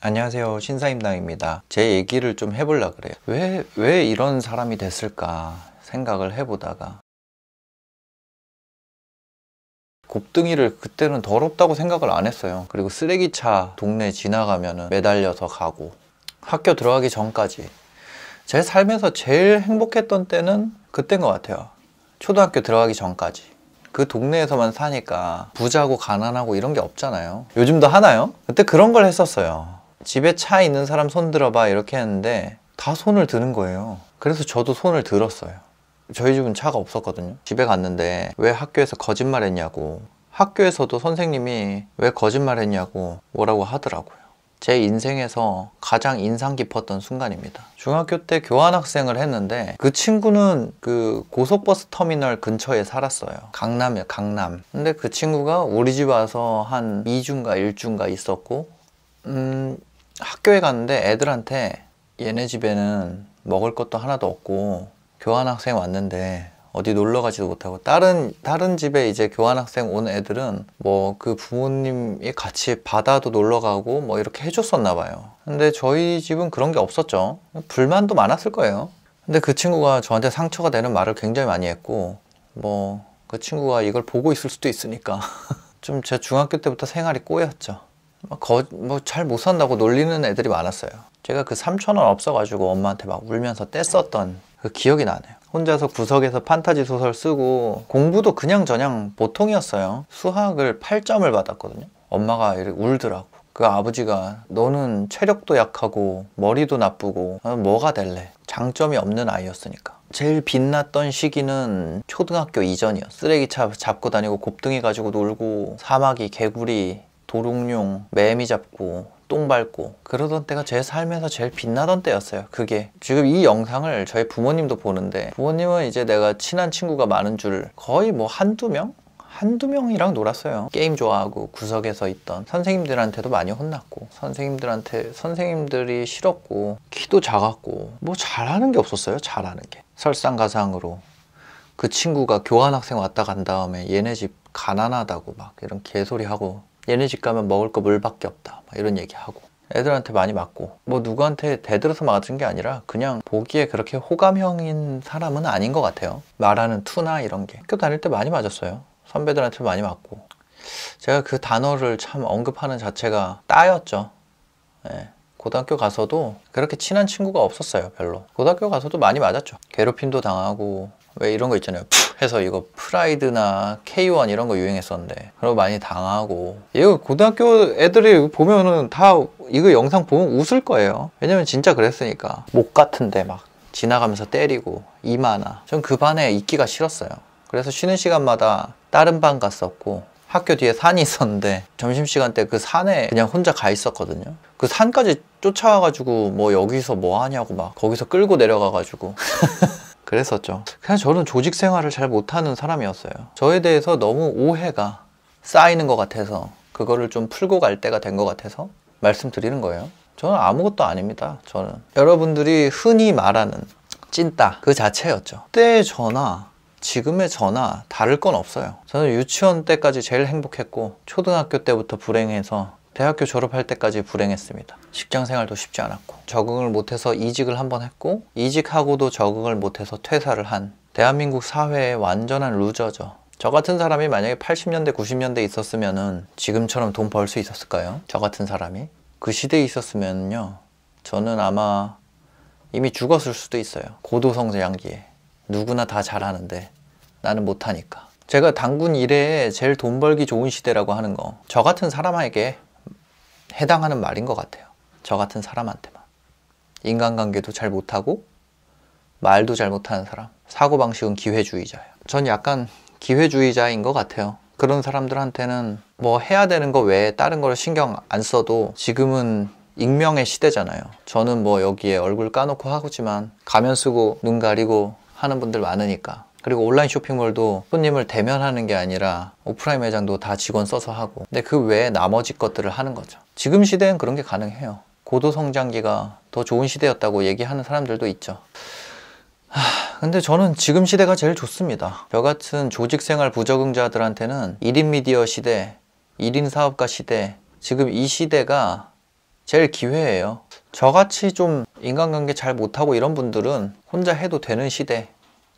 안녕하세요 신사임당입니다 제 얘기를 좀 해보려 그래요 왜, 왜 이런 사람이 됐을까 생각을 해보다가 곱등이를 그때는 더럽다고 생각을 안 했어요 그리고 쓰레기차 동네 지나가면 매달려서 가고 학교 들어가기 전까지 제 삶에서 제일 행복했던 때는 그때인 것 같아요 초등학교 들어가기 전까지 그 동네에서만 사니까 부자고 가난하고 이런 게 없잖아요 요즘도 하나요? 그때 그런 걸 했었어요 집에 차 있는 사람 손 들어봐 이렇게 했는데 다 손을 드는 거예요 그래서 저도 손을 들었어요 저희 집은 차가 없었거든요 집에 갔는데 왜 학교에서 거짓말했냐고 학교에서도 선생님이 왜 거짓말했냐고 뭐라고 하더라고요 제 인생에서 가장 인상 깊었던 순간입니다 중학교 때 교환학생을 했는데 그 친구는 그 고속버스 터미널 근처에 살았어요 강남에 강남 근데 그 친구가 우리 집 와서 한 2주인가 1주인가 있었고 음 학교에 갔는데 애들한테 얘네 집에는 먹을 것도 하나도 없고 교환학생 왔는데 어디 놀러 가지도 못하고 다른 다른 집에 이제 교환학생 온 애들은 뭐 그 부모님이 같이 바다도 놀러 가고 뭐 이렇게 해줬었나 봐요 근데 저희 집은 그런 게 없었죠 불만도 많았을 거예요 근데 그 친구가 저한테 상처가 되는 말을 굉장히 많이 했고 뭐 그 친구가 이걸 보고 있을 수도 있으니까 좀 제 중학교 때부터 생활이 꼬였죠 뭐잘 못 산다고 놀리는 애들이 많았어요 제가 그 3천원 없어가지고 엄마한테 막 울면서 뗐었던 그 기억이 나네요 혼자서 구석에서 판타지 소설 쓰고 공부도 그냥 저냥 보통이었어요 수학을 8점을 받았거든요 엄마가 이렇게 울더라고 그 아버지가 너는 체력도 약하고 머리도 나쁘고 어, 뭐가 될래 장점이 없는 아이였으니까 제일 빛났던 시기는 초등학교 이전이요 쓰레기차 잡고 다니고 곱등이 가지고 놀고 사마귀 개구리 도롱뇽, 매미 잡고 똥 밟고 그러던 때가 제 삶에서 제일 빛나던 때였어요 그게 지금 이 영상을 저희 부모님도 보는데 부모님은 이제 내가 친한 친구가 많은 줄 거의 뭐 한두 명? 한두 명이랑 놀았어요 게임 좋아하고 구석에서 있던 선생님들한테도 많이 혼났고 선생님들한테 선생님들이 싫었고 키도 작았고 뭐 잘하는 게 없었어요 잘하는 게 설상가상으로 그 친구가 교환학생 왔다 간 다음에 얘네 집 가난하다고 막 이런 개소리하고 얘네 집 가면 먹을 거 물밖에 없다 이런 얘기하고 애들한테 많이 맞고 뭐 누구한테 대들어서 맞은 게 아니라 그냥 보기에 그렇게 호감형인 사람은 아닌 것 같아요 말하는 투나 이런 게 학교 다닐 때 많이 맞았어요 선배들한테 많이 맞고 제가 그 단어를 참 언급하는 자체가 따였죠 네. 고등학교 가서도 그렇게 친한 친구가 없었어요 별로 고등학교 가서도 많이 맞았죠 괴롭힘도 당하고 왜 이런 거 있잖아요 해서 이거 프라이드나 K1 이런 거 유행했었는데 그리고 많이 당하고 이거 고등학교 애들이 보면은 다 이거 영상 보면 웃을 거예요 왜냐면 진짜 그랬으니까 목 같은데 막 지나가면서 때리고 이마나 전 그 반에 있기가 싫었어요 그래서 쉬는 시간마다 다른 반 갔었고 학교 뒤에 산이 있었는데 점심시간 때 그 산에 그냥 혼자 가 있었거든요 그 산까지 쫓아와가지고 뭐 여기서 뭐 하냐고 막 거기서 끌고 내려가가지고 그랬었죠. 그냥 저는 조직 생활을 잘 못하는 사람이었어요. 저에 대해서 너무 오해가 쌓이는 것 같아서 그거를 좀 풀고 갈 때가 된 것 같아서 말씀드리는 거예요. 저는 아무것도 아닙니다. 저는 여러분들이 흔히 말하는 찐따 그 자체였죠. 그때의 저나 지금의 저나 다를 건 없어요. 저는 유치원 때까지 제일 행복했고 초등학교 때부터 불행해서 대학교 졸업할 때까지 불행했습니다. 직장 생활도 쉽지 않았고 적응을 못해서 이직을 한 번 했고 이직하고도 적응을 못해서 퇴사를 한 대한민국 사회의 완전한 루저죠. 저 같은 사람이 만약에 80년대, 90년대 있었으면 지금처럼 돈 벌 수 있었을까요? 저 같은 사람이 그 시대에 있었으면요, 저는 아마 이미 죽었을 수도 있어요. 고도성장기에 누구나 다 잘하는데 나는 못하니까. 제가 단군 이래에 제일 돈 벌기 좋은 시대라고 하는 거. 저 같은 사람에게 해당하는 말인 것 같아요. 저 같은 사람한테만. 인간관계도 잘 못하고 말도 잘 못하는 사람. 사고방식은 기회주의자예요. 전 약간 기회주의자인 것 같아요. 그런 사람들한테는 뭐 해야 되는 거 외에 다른 걸 신경 안 써도 지금은 익명의 시대잖아요. 저는 뭐 여기에 얼굴 까놓고 하고지만 가면 쓰고 눈 가리고 하는 분들 많으니까 그리고 온라인 쇼핑몰도 손님을 대면하는 게 아니라 오프라인 매장도 다 직원 써서 하고 근데 그 외에 나머지 것들을 하는 거죠 지금 시대엔 그런 게 가능해요 고도 성장기가 더 좋은 시대였다고 얘기하는 사람들도 있죠 하, 근데 저는 지금 시대가 제일 좋습니다 저같은 조직생활 부적응자들한테는 1인 미디어 시대 1인 사업가 시대 지금 이 시대가 제일 기회예요 저같이 좀 인간관계 잘 못하고 이런 분들은 혼자 해도 되는 시대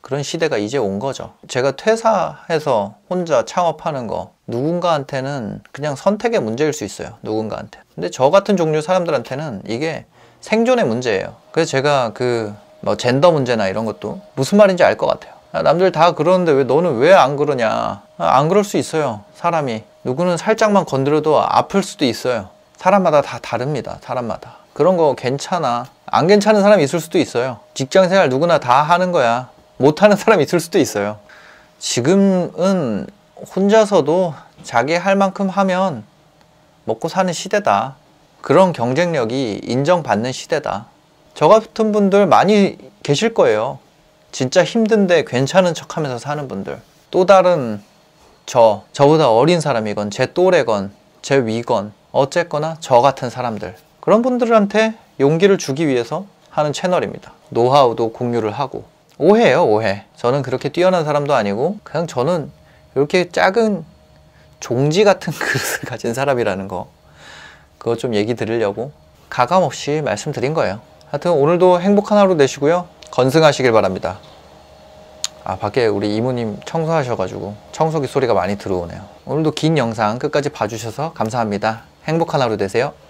그런 시대가 이제 온 거죠. 제가 퇴사해서 혼자 창업하는 거 누군가한테는 그냥 선택의 문제일 수 있어요. 누군가한테. 근데 저 같은 종류 사람들한테는 이게 생존의 문제예요. 그래서 제가 그 뭐 젠더 문제나 이런 것도 무슨 말인지 알 것 같아요. 아, 남들 다 그러는데 왜 너는 왜 안 그러냐. 아, 안 그럴 수 있어요. 사람이. 누구는 살짝만 건드려도 아플 수도 있어요. 사람마다 다 다릅니다. 사람마다. 그런 거 괜찮아. 안 괜찮은 사람이 있을 수도 있어요. 직장 생활 누구나 다 하는 거야. 못하는 사람이 있을 수도 있어요 지금은 혼자서도 자기 할 만큼 하면 먹고 사는 시대다 그런 경쟁력이 인정받는 시대다 저 같은 분들 많이 계실 거예요 진짜 힘든데 괜찮은 척 하면서 사는 분들 또 다른 저, 저보다 어린 사람이건 제 또래건 제 위건 어쨌거나 저 같은 사람들 그런 분들한테 용기를 주기 위해서 하는 채널입니다 노하우도 공유를 하고 오해예요 오해 저는 그렇게 뛰어난 사람도 아니고 그냥 저는 이렇게 작은 종지 같은 그릇을 가진 사람이라는 거 그거 좀 얘기 드리려고 가감없이 말씀드린 거예요 하여튼 오늘도 행복한 하루 되시고요 건승하시길 바랍니다 아 밖에 우리 이모님 청소하셔가지고 청소기 소리가 많이 들어오네요 오늘도 긴 영상 끝까지 봐주셔서 감사합니다 행복한 하루 되세요